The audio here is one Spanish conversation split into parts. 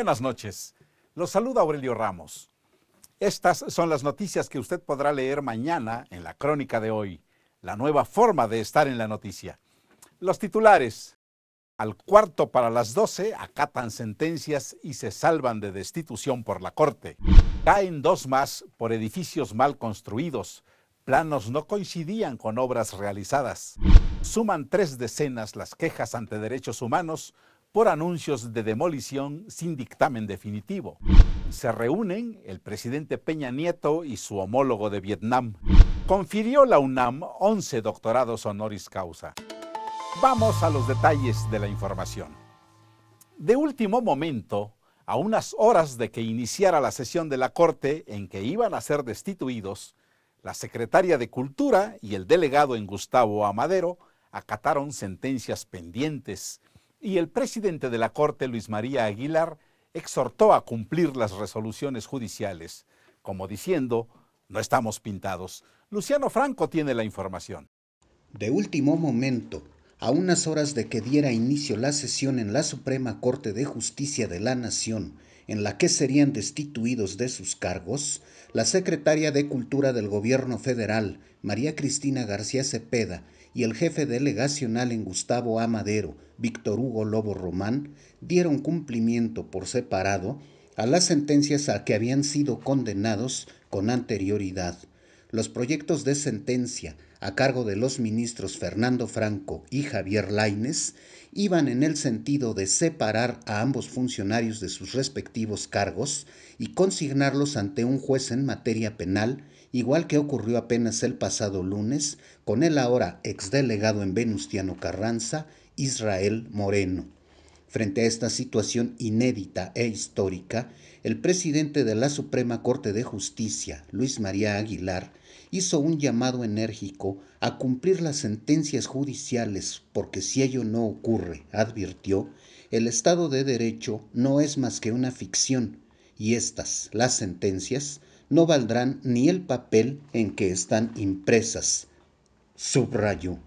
Buenas noches. Los saluda Aurelio Ramos. Estas son las noticias que usted podrá leer mañana en la crónica de hoy, la nueva forma de estar en la noticia. Los titulares. Al cuarto para las doce acatan sentencias y se salvan de destitución por la Corte. Caen dos más por edificios mal construidos. Planos no coincidían con obras realizadas. Suman tres decenas las quejas ante derechos humanos por anuncios de demolición sin dictamen definitivo. Se reúnen el presidente Peña Nieto y su homólogo de Vietnam. Confirió la UNAM 11 doctorados honoris causa. Vamos a los detalles de la información. De último momento, a unas horas de que iniciara la sesión de la Corte en que iban a ser destituidos, la secretaria de Cultura y el delegado en Gustavo Amadero acataron sentencias pendientes y el presidente de la Corte, Luis María Aguilar, exhortó a cumplir las resoluciones judiciales, como diciendo, no estamos pintados. Luciano Franco tiene la información. De último momento, a unas horas de que diera inicio la sesión en la Suprema Corte de Justicia de la Nación, en la que serían destituidos de sus cargos, la secretaria de Cultura del Gobierno Federal, María Cristina García Cepeda, y el jefe delegacional en Gustavo Amadero, Víctor Hugo Lobo Román, dieron cumplimiento por separado a las sentencias a que habían sido condenados con anterioridad. Los proyectos de sentencia a cargo de los ministros Fernando Franco y Javier Laines iban en el sentido de separar a ambos funcionarios de sus respectivos cargos y consignarlos ante un juez en materia penal, igual que ocurrió apenas el pasado lunes con el ahora exdelegado en Venustiano Carranza, Israel Moreno. Frente a esta situación inédita e histórica, el presidente de la Suprema Corte de Justicia, Luis María Aguilar, hizo un llamado enérgico a cumplir las sentencias judiciales, porque si ello no ocurre, advirtió, el Estado de Derecho no es más que una ficción, y estas, las sentencias, no valdrán ni el papel en que están impresas. Subrayó.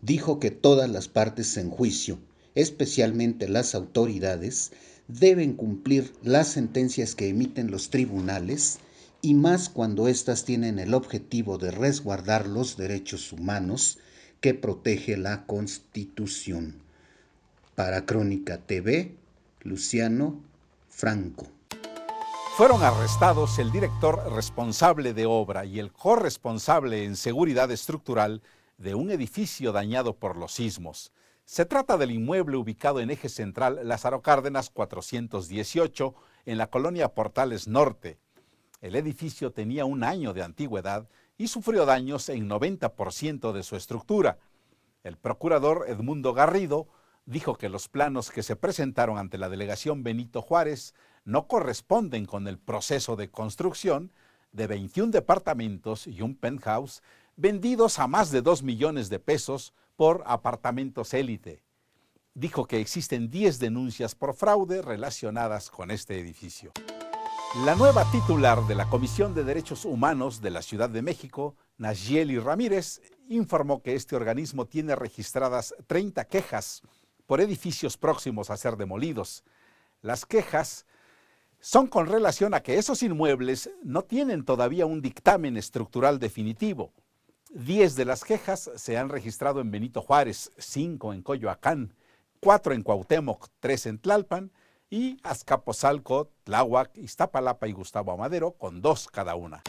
Dijo que todas las partes en juicio especialmente las autoridades, deben cumplir las sentencias que emiten los tribunales y más cuando éstas tienen el objetivo de resguardar los derechos humanos que protege la Constitución. Para Crónica TV, Luciano Franco. Fueron arrestados el director responsable de obra y el corresponsable en seguridad estructural de un edificio dañado por los sismos. Se trata del inmueble ubicado en eje central Lázaro Cárdenas 418, en la colonia Portales Norte. El edificio tenía un año de antigüedad y sufrió daños en 90% de su estructura. El procurador Edmundo Garrido dijo que los planos que se presentaron ante la delegación Benito Juárez no corresponden con el proceso de construcción de 21 departamentos y un penthouse vendidos a más de 2 millones de pesos por apartamentos élite. Dijo que existen 10 denuncias por fraude relacionadas con este edificio. La nueva titular de la Comisión de Derechos Humanos de la Ciudad de México, Nayeli Ramírez, informó que este organismo tiene registradas 30 quejas por edificios próximos a ser demolidos. Las quejas son con relación a que esos inmuebles no tienen todavía un dictamen estructural definitivo, Diez de las quejas se han registrado en Benito Juárez, 5 en Coyoacán, cuatro en Cuauhtémoc, tres en Tlalpan y Azcapotzalco, Tláhuac, Iztapalapa y Gustavo Amadero con dos cada una.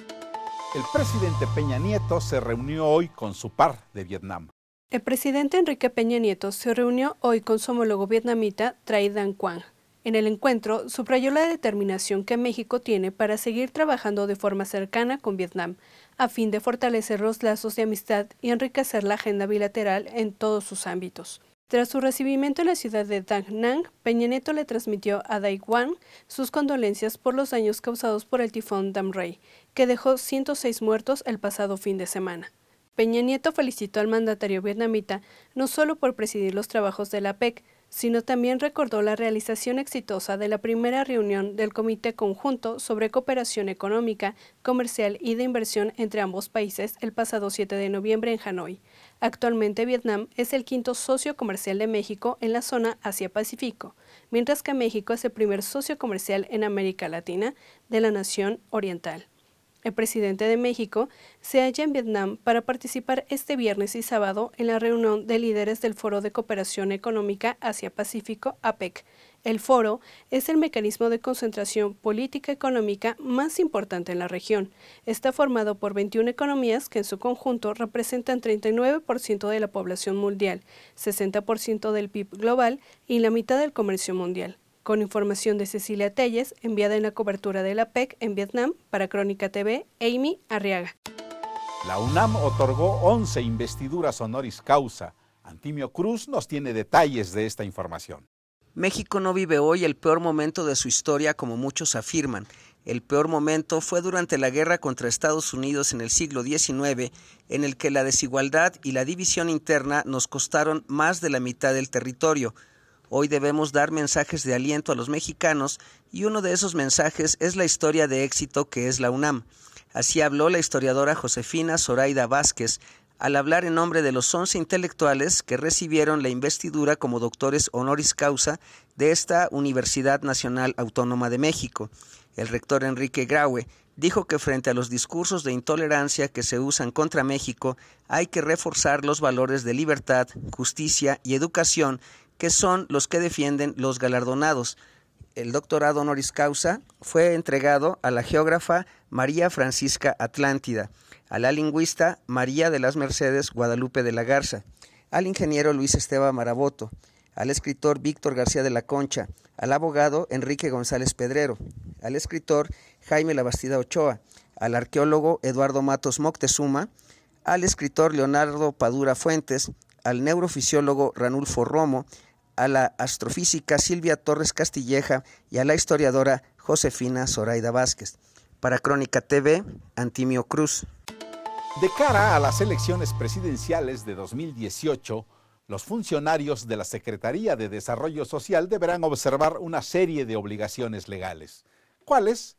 El presidente Peña Nieto se reunió hoy con su par de Vietnam. El presidente Enrique Peña Nieto se reunió hoy con su homólogo vietnamita Trai Dan Quang en el encuentro, subrayó la determinación que México tiene para seguir trabajando de forma cercana con Vietnam, a fin de fortalecer los lazos de amistad y enriquecer la agenda bilateral en todos sus ámbitos. Tras su recibimiento en la ciudad de Da Nang, Peña Nieto le transmitió a Dai Quang sus condolencias por los daños causados por el tifón Damrey, que dejó 106 muertos el pasado fin de semana. Peña Nieto felicitó al mandatario vietnamita no solo por presidir los trabajos de la PEC, sino también recordó la realización exitosa de la primera reunión del Comité Conjunto sobre Cooperación Económica, Comercial y de Inversión entre ambos países el pasado 7 de noviembre en Hanoi. Actualmente Vietnam es el quinto socio comercial de México en la zona Asia-Pacífico, mientras que México es el primer socio comercial en América Latina de la nación oriental. El presidente de México se halla en Vietnam para participar este viernes y sábado en la reunión de líderes del Foro de Cooperación Económica Asia-Pacífico, APEC. El foro es el mecanismo de concentración política económica más importante en la región. Está formado por 21 economías que en su conjunto representan 39% de la población mundial, 60% del PIB global y la mitad del comercio mundial con información de Cecilia Telles, enviada en la cobertura de la PEC en Vietnam para Crónica TV, Amy Arriaga. La UNAM otorgó 11 investiduras honoris causa. Antimio Cruz nos tiene detalles de esta información. México no vive hoy el peor momento de su historia como muchos afirman. El peor momento fue durante la guerra contra Estados Unidos en el siglo XIX, en el que la desigualdad y la división interna nos costaron más de la mitad del territorio. Hoy debemos dar mensajes de aliento a los mexicanos y uno de esos mensajes es la historia de éxito que es la UNAM. Así habló la historiadora Josefina Zoraida Vázquez al hablar en nombre de los 11 intelectuales que recibieron la investidura como doctores honoris causa de esta Universidad Nacional Autónoma de México. El rector Enrique Graue dijo que frente a los discursos de intolerancia que se usan contra México, hay que reforzar los valores de libertad, justicia y educación que son los que defienden los galardonados. El doctorado honoris causa fue entregado a la geógrafa María Francisca Atlántida, a la lingüista María de las Mercedes Guadalupe de la Garza, al ingeniero Luis Esteban Maraboto, al escritor Víctor García de la Concha, al abogado Enrique González Pedrero, al escritor Jaime Labastida Ochoa, al arqueólogo Eduardo Matos Moctezuma, al escritor Leonardo Padura Fuentes, al neurofisiólogo Ranulfo Romo, a la astrofísica Silvia Torres Castilleja y a la historiadora Josefina Zoraida Vázquez. Para Crónica TV, Antimio Cruz. De cara a las elecciones presidenciales de 2018, los funcionarios de la Secretaría de Desarrollo Social deberán observar una serie de obligaciones legales. ¿Cuáles?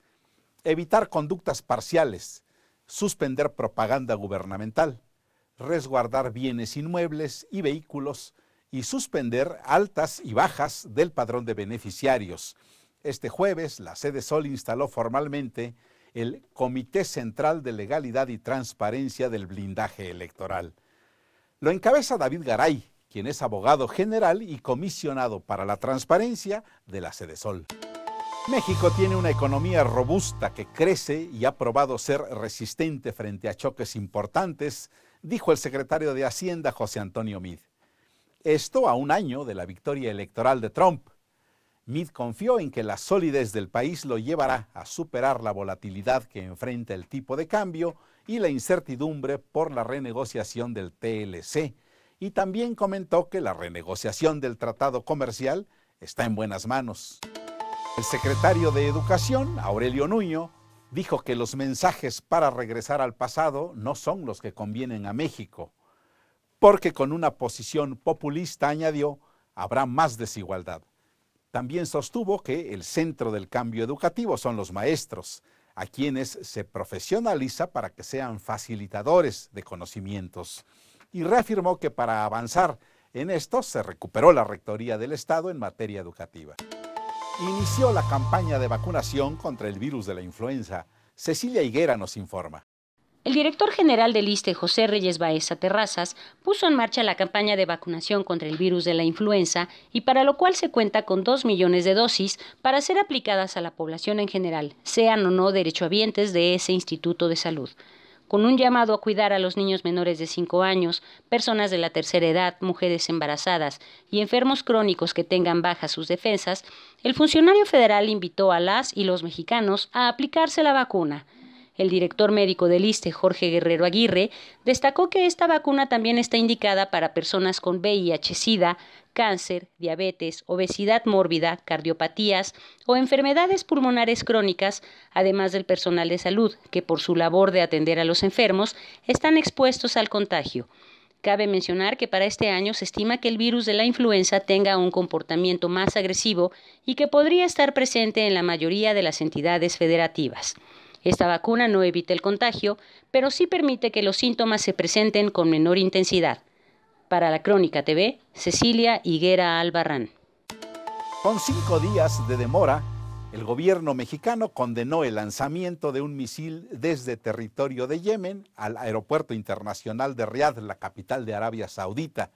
Evitar conductas parciales, suspender propaganda gubernamental, resguardar bienes inmuebles y vehículos y suspender altas y bajas del padrón de beneficiarios. Este jueves, la sede Sol instaló formalmente el Comité Central de Legalidad y Transparencia del Blindaje Electoral. Lo encabeza David Garay, quien es abogado general y comisionado para la transparencia de la sede Sol. México tiene una economía robusta que crece y ha probado ser resistente frente a choques importantes, dijo el secretario de Hacienda José Antonio Mid. Esto a un año de la victoria electoral de Trump. Mead confió en que la solidez del país lo llevará a superar la volatilidad que enfrenta el tipo de cambio y la incertidumbre por la renegociación del TLC. Y también comentó que la renegociación del tratado comercial está en buenas manos. El secretario de Educación, Aurelio Nuño, dijo que los mensajes para regresar al pasado no son los que convienen a México porque con una posición populista, añadió, habrá más desigualdad. También sostuvo que el centro del cambio educativo son los maestros, a quienes se profesionaliza para que sean facilitadores de conocimientos. Y reafirmó que para avanzar en esto se recuperó la Rectoría del Estado en materia educativa. Inició la campaña de vacunación contra el virus de la influenza. Cecilia Higuera nos informa. El director general del ISTE, José Reyes Baeza Terrazas, puso en marcha la campaña de vacunación contra el virus de la influenza y para lo cual se cuenta con dos millones de dosis para ser aplicadas a la población en general, sean o no derechohabientes de ese instituto de salud. Con un llamado a cuidar a los niños menores de 5 años, personas de la tercera edad, mujeres embarazadas y enfermos crónicos que tengan bajas sus defensas, el funcionario federal invitó a las y los mexicanos a aplicarse la vacuna. El director médico del ISTE, Jorge Guerrero Aguirre, destacó que esta vacuna también está indicada para personas con VIH, SIDA, cáncer, diabetes, obesidad mórbida, cardiopatías o enfermedades pulmonares crónicas, además del personal de salud, que por su labor de atender a los enfermos están expuestos al contagio. Cabe mencionar que para este año se estima que el virus de la influenza tenga un comportamiento más agresivo y que podría estar presente en la mayoría de las entidades federativas. Esta vacuna no evita el contagio, pero sí permite que los síntomas se presenten con menor intensidad. Para la Crónica TV, Cecilia Higuera Albarrán. Con cinco días de demora, el gobierno mexicano condenó el lanzamiento de un misil desde territorio de Yemen al aeropuerto internacional de Riad, la capital de Arabia Saudita.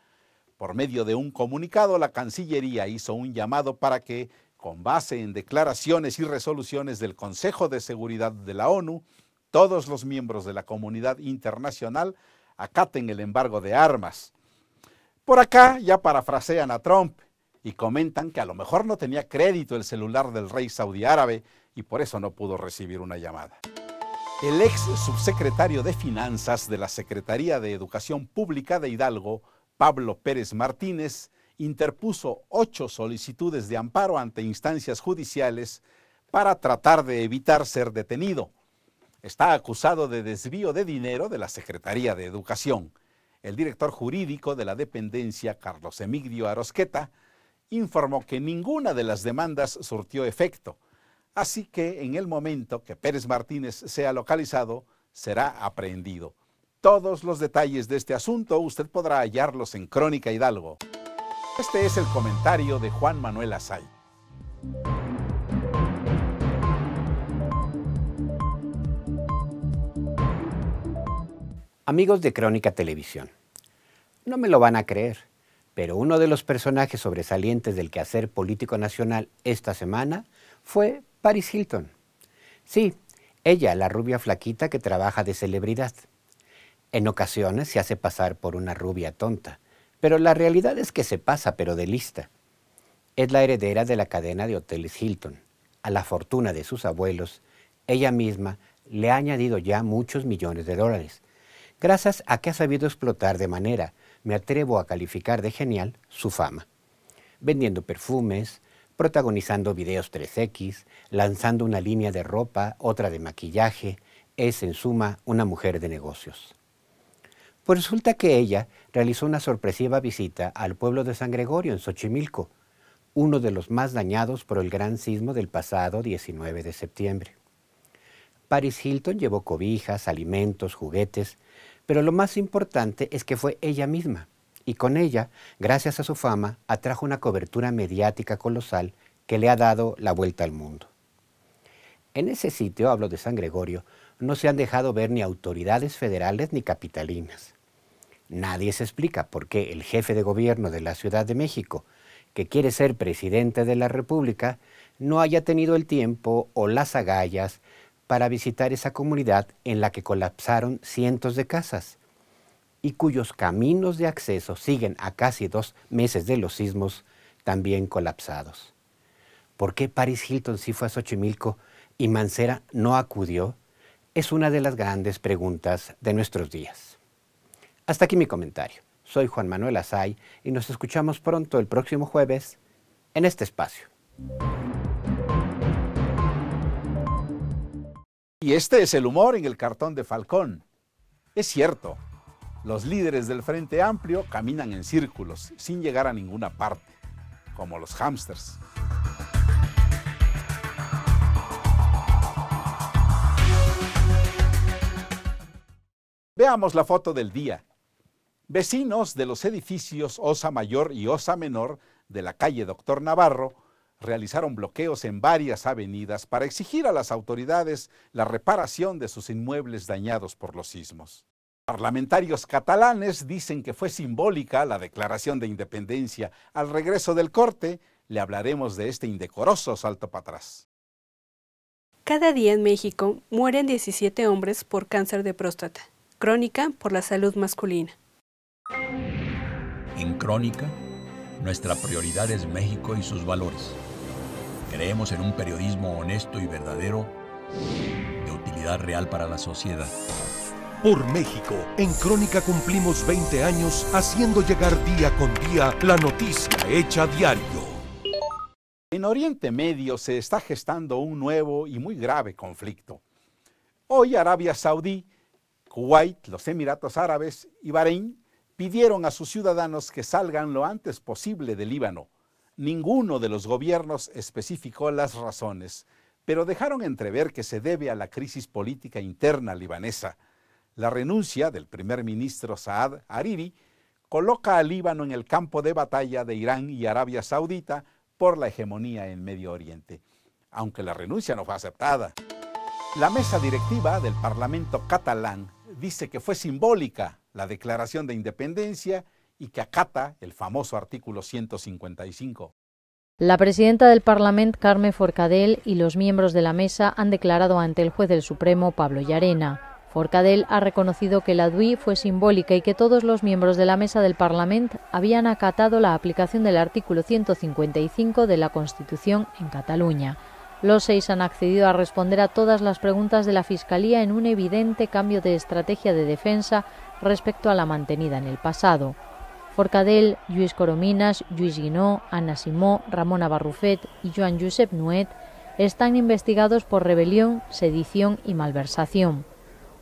Por medio de un comunicado, la Cancillería hizo un llamado para que con base en declaraciones y resoluciones del Consejo de Seguridad de la ONU, todos los miembros de la comunidad internacional acaten el embargo de armas. Por acá ya parafrasean a Trump y comentan que a lo mejor no tenía crédito el celular del rey saudí árabe y por eso no pudo recibir una llamada. El ex subsecretario de Finanzas de la Secretaría de Educación Pública de Hidalgo, Pablo Pérez Martínez, interpuso ocho solicitudes de amparo ante instancias judiciales para tratar de evitar ser detenido. Está acusado de desvío de dinero de la Secretaría de Educación. El director jurídico de la dependencia, Carlos Emigdio Arosqueta, informó que ninguna de las demandas surtió efecto, así que en el momento que Pérez Martínez sea localizado, será aprehendido. Todos los detalles de este asunto usted podrá hallarlos en Crónica Hidalgo. Este es el comentario de Juan Manuel Azay. Amigos de Crónica Televisión, no me lo van a creer, pero uno de los personajes sobresalientes del quehacer político nacional esta semana fue Paris Hilton. Sí, ella, la rubia flaquita que trabaja de celebridad. En ocasiones se hace pasar por una rubia tonta, pero la realidad es que se pasa, pero de lista. Es la heredera de la cadena de hoteles Hilton. A la fortuna de sus abuelos, ella misma le ha añadido ya muchos millones de dólares, gracias a que ha sabido explotar de manera, me atrevo a calificar de genial, su fama. Vendiendo perfumes, protagonizando videos 3X, lanzando una línea de ropa, otra de maquillaje, es en suma una mujer de negocios. Pues resulta que ella realizó una sorpresiva visita al pueblo de San Gregorio, en Xochimilco, uno de los más dañados por el gran sismo del pasado 19 de septiembre. Paris Hilton llevó cobijas, alimentos, juguetes, pero lo más importante es que fue ella misma, y con ella, gracias a su fama, atrajo una cobertura mediática colosal que le ha dado la vuelta al mundo. En ese sitio, hablo de San Gregorio, no se han dejado ver ni autoridades federales ni capitalinas. Nadie se explica por qué el jefe de gobierno de la Ciudad de México, que quiere ser presidente de la República, no haya tenido el tiempo o las agallas para visitar esa comunidad en la que colapsaron cientos de casas y cuyos caminos de acceso siguen a casi dos meses de los sismos también colapsados. ¿Por qué Paris Hilton sí fue a Xochimilco y Mancera no acudió? Es una de las grandes preguntas de nuestros días. Hasta aquí mi comentario. Soy Juan Manuel Asay y nos escuchamos pronto el próximo jueves en este espacio. Y este es el humor en el cartón de Falcón. Es cierto, los líderes del Frente Amplio caminan en círculos, sin llegar a ninguna parte, como los hámsters. Veamos la foto del día. Vecinos de los edificios Osa Mayor y Osa Menor de la calle Doctor Navarro realizaron bloqueos en varias avenidas para exigir a las autoridades la reparación de sus inmuebles dañados por los sismos. Parlamentarios catalanes dicen que fue simbólica la declaración de independencia. Al regreso del corte, le hablaremos de este indecoroso salto para atrás. Cada día en México mueren 17 hombres por cáncer de próstata, crónica por la salud masculina. En Crónica, nuestra prioridad es México y sus valores. Creemos en un periodismo honesto y verdadero de utilidad real para la sociedad. Por México, en Crónica cumplimos 20 años haciendo llegar día con día la noticia hecha diario. En Oriente Medio se está gestando un nuevo y muy grave conflicto. Hoy Arabia Saudí, Kuwait, los Emiratos Árabes y Bahrein pidieron a sus ciudadanos que salgan lo antes posible del Líbano. Ninguno de los gobiernos especificó las razones, pero dejaron entrever que se debe a la crisis política interna libanesa. La renuncia del primer ministro Saad Hariri coloca al Líbano en el campo de batalla de Irán y Arabia Saudita por la hegemonía en Medio Oriente, aunque la renuncia no fue aceptada. La mesa directiva del Parlamento catalán dice que fue simbólica la Declaración de Independencia y que acata el famoso artículo 155. La presidenta del Parlamento, Carmen Forcadell, y los miembros de la mesa han declarado ante el juez del Supremo, Pablo Llarena. Forcadell ha reconocido que la DUI fue simbólica y que todos los miembros de la mesa del Parlamento habían acatado la aplicación del artículo 155 de la Constitución en Cataluña. Los seis han accedido a responder a todas las preguntas de la Fiscalía en un evidente cambio de estrategia de defensa respecto a la mantenida en el pasado. Forcadell, Lluís Corominas, Lluís Guinó, Ana Simó, Ramón Abarrufet y Joan Josep Nuet están investigados por rebelión, sedición y malversación.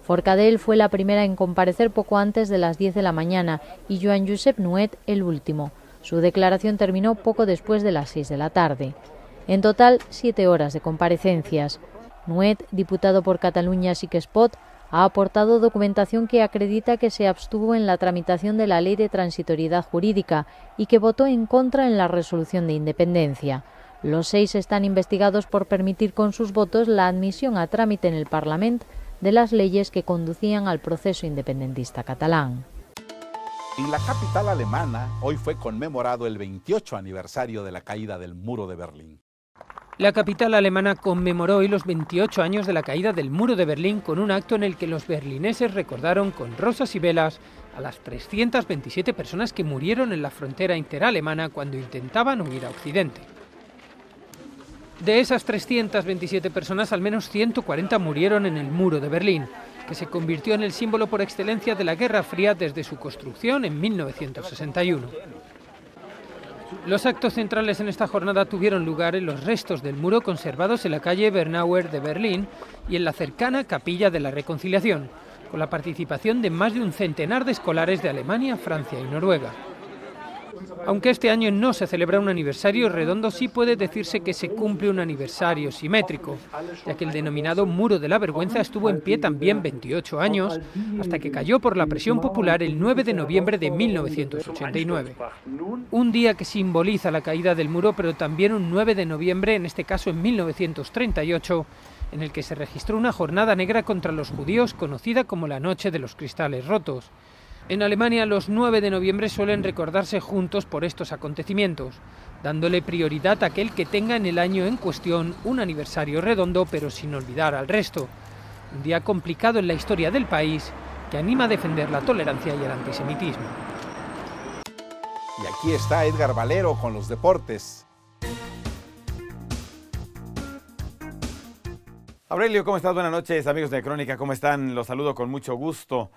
Forcadell fue la primera en comparecer poco antes de las 10 de la mañana y Joan Josep Nuet el último. Su declaración terminó poco después de las 6 de la tarde. En total, siete horas de comparecencias. Nuet, diputado por Cataluña Sikespot, ha aportado documentación que acredita que se abstuvo en la tramitación de la Ley de Transitoriedad Jurídica y que votó en contra en la resolución de independencia. Los seis están investigados por permitir con sus votos la admisión a trámite en el Parlamento de las leyes que conducían al proceso independentista catalán. En la capital alemana, hoy fue conmemorado el 28 aniversario de la caída del muro de Berlín. La capital alemana conmemoró hoy los 28 años de la caída del muro de Berlín con un acto en el que los berlineses recordaron con rosas y velas a las 327 personas que murieron en la frontera interalemana cuando intentaban huir a Occidente. De esas 327 personas, al menos 140 murieron en el muro de Berlín, que se convirtió en el símbolo por excelencia de la Guerra Fría desde su construcción en 1961. Los actos centrales en esta jornada tuvieron lugar en los restos del muro conservados en la calle Bernauer de Berlín y en la cercana Capilla de la Reconciliación, con la participación de más de un centenar de escolares de Alemania, Francia y Noruega. Aunque este año no se celebra un aniversario redondo, sí puede decirse que se cumple un aniversario simétrico, ya que el denominado Muro de la Vergüenza estuvo en pie también 28 años, hasta que cayó por la presión popular el 9 de noviembre de 1989. Un día que simboliza la caída del muro, pero también un 9 de noviembre, en este caso en 1938, en el que se registró una jornada negra contra los judíos conocida como la Noche de los Cristales Rotos. En Alemania los 9 de noviembre suelen recordarse juntos por estos acontecimientos, dándole prioridad a aquel que tenga en el año en cuestión un aniversario redondo pero sin olvidar al resto. Un día complicado en la historia del país que anima a defender la tolerancia y el antisemitismo. Y aquí está Edgar Valero con los deportes. Aurelio, ¿cómo estás? Buenas noches, amigos de Crónica, ¿cómo están? Los saludo con mucho gusto.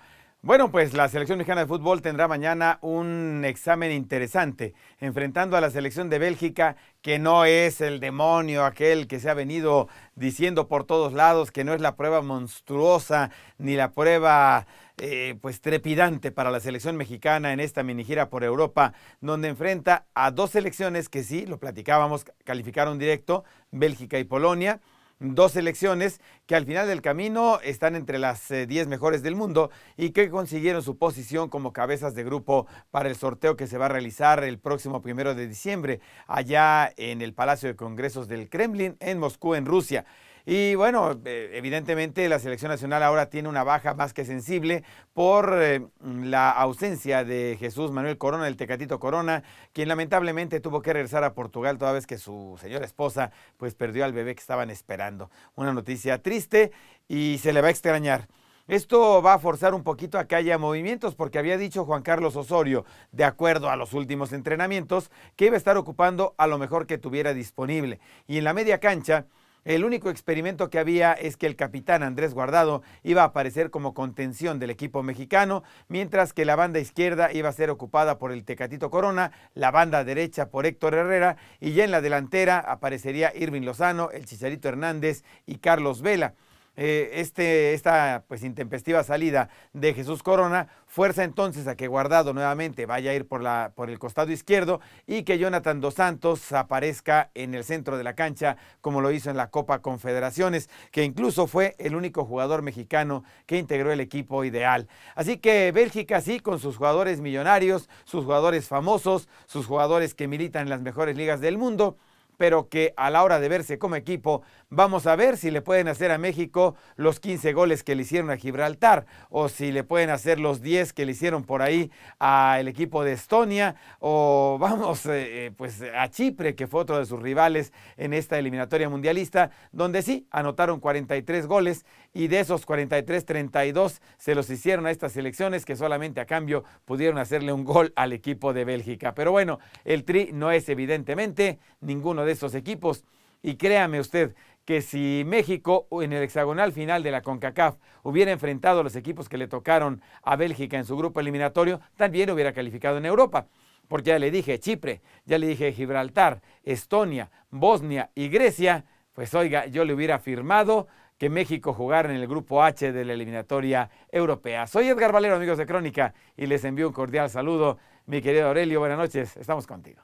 Bueno, pues la selección mexicana de fútbol tendrá mañana un examen interesante, enfrentando a la selección de Bélgica, que no es el demonio aquel que se ha venido diciendo por todos lados, que no es la prueba monstruosa ni la prueba eh, pues trepidante para la selección mexicana en esta mini gira por Europa, donde enfrenta a dos selecciones que sí, lo platicábamos, calificaron directo, Bélgica y Polonia dos selecciones que al final del camino están entre las 10 eh, mejores del mundo y que consiguieron su posición como cabezas de grupo para el sorteo que se va a realizar el próximo primero de diciembre allá en el Palacio de Congresos del Kremlin en Moscú, en Rusia. Y bueno, eh, evidentemente la selección nacional ahora tiene una baja más que sensible por eh, la ausencia de Jesús Manuel Corona, el Tecatito Corona, quien lamentablemente tuvo que regresar a Portugal toda vez que su señora esposa pues perdió al bebé que estaban esperando. Una noticia triste y se le va a extrañar. Esto va a forzar un poquito a que haya movimientos porque había dicho Juan Carlos Osorio, de acuerdo a los últimos entrenamientos, que iba a estar ocupando a lo mejor que tuviera disponible. Y en la media cancha, el único experimento que había es que el capitán Andrés Guardado iba a aparecer como contención del equipo mexicano, mientras que la banda izquierda iba a ser ocupada por el Tecatito Corona, la banda derecha por Héctor Herrera y ya en la delantera aparecería Irving Lozano, el Chicharito Hernández y Carlos Vela. Eh, este, esta pues intempestiva salida de Jesús Corona fuerza entonces a que Guardado nuevamente vaya a ir por, la, por el costado izquierdo y que Jonathan Dos Santos aparezca en el centro de la cancha como lo hizo en la Copa Confederaciones, que incluso fue el único jugador mexicano que integró el equipo ideal. Así que Bélgica sí, con sus jugadores millonarios, sus jugadores famosos, sus jugadores que militan en las mejores ligas del mundo, pero que a la hora de verse como equipo Vamos a ver si le pueden hacer a México los 15 goles que le hicieron a Gibraltar o si le pueden hacer los 10 que le hicieron por ahí al equipo de Estonia o vamos eh, eh, pues a Chipre que fue otro de sus rivales en esta eliminatoria mundialista donde sí anotaron 43 goles y de esos 43 32 se los hicieron a estas selecciones que solamente a cambio pudieron hacerle un gol al equipo de Bélgica. Pero bueno, el Tri no es evidentemente ninguno de esos equipos y créame usted que si México en el hexagonal final de la CONCACAF hubiera enfrentado a los equipos que le tocaron a Bélgica en su grupo eliminatorio, también hubiera calificado en Europa. Porque ya le dije Chipre, ya le dije Gibraltar, Estonia, Bosnia y Grecia, pues oiga, yo le hubiera firmado que México jugara en el grupo H de la eliminatoria europea. Soy Edgar Valero, amigos de Crónica, y les envío un cordial saludo. Mi querido Aurelio, buenas noches, estamos contigo.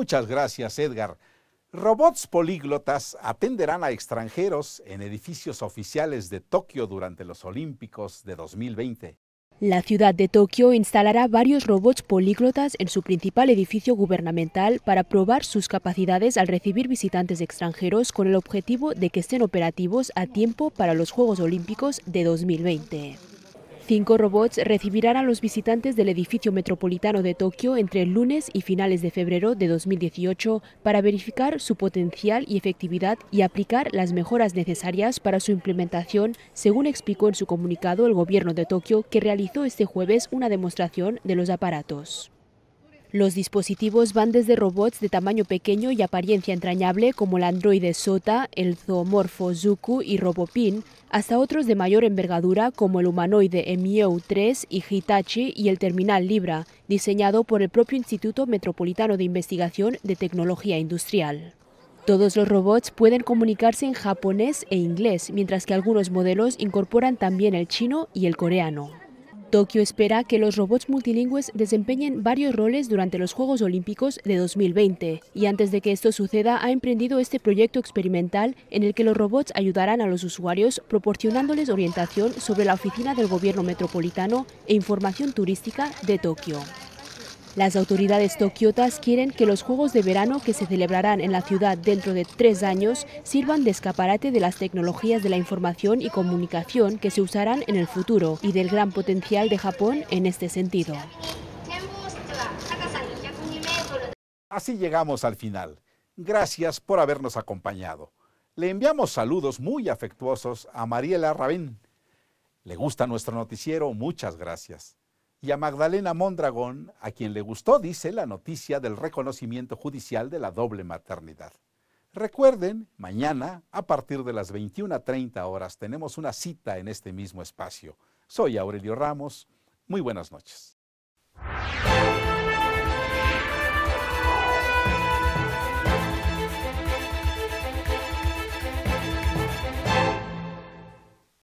Muchas gracias, Edgar. Robots políglotas atenderán a extranjeros en edificios oficiales de Tokio durante los Olímpicos de 2020. La ciudad de Tokio instalará varios robots políglotas en su principal edificio gubernamental para probar sus capacidades al recibir visitantes extranjeros con el objetivo de que estén operativos a tiempo para los Juegos Olímpicos de 2020. Cinco robots recibirán a los visitantes del edificio metropolitano de Tokio entre el lunes y finales de febrero de 2018 para verificar su potencial y efectividad y aplicar las mejoras necesarias para su implementación, según explicó en su comunicado el gobierno de Tokio, que realizó este jueves una demostración de los aparatos. Los dispositivos van desde robots de tamaño pequeño y apariencia entrañable como el androide Sota, el zoomorfo Zuku y Robopin, hasta otros de mayor envergadura como el humanoide Mio 3 y Hitachi y el terminal Libra, diseñado por el propio Instituto Metropolitano de Investigación de Tecnología Industrial. Todos los robots pueden comunicarse en japonés e inglés, mientras que algunos modelos incorporan también el chino y el coreano. Tokio espera que los robots multilingües desempeñen varios roles durante los Juegos Olímpicos de 2020 y antes de que esto suceda ha emprendido este proyecto experimental en el que los robots ayudarán a los usuarios proporcionándoles orientación sobre la oficina del gobierno metropolitano e información turística de Tokio. Las autoridades tokiotas quieren que los Juegos de Verano que se celebrarán en la ciudad dentro de tres años sirvan de escaparate de las tecnologías de la información y comunicación que se usarán en el futuro y del gran potencial de Japón en este sentido. Así llegamos al final. Gracias por habernos acompañado. Le enviamos saludos muy afectuosos a Mariela Rabén. ¿Le gusta nuestro noticiero? Muchas gracias y a Magdalena Mondragón, a quien le gustó, dice, la noticia del reconocimiento judicial de la doble maternidad. Recuerden, mañana, a partir de las 21.30 horas, tenemos una cita en este mismo espacio. Soy Aurelio Ramos. Muy buenas noches.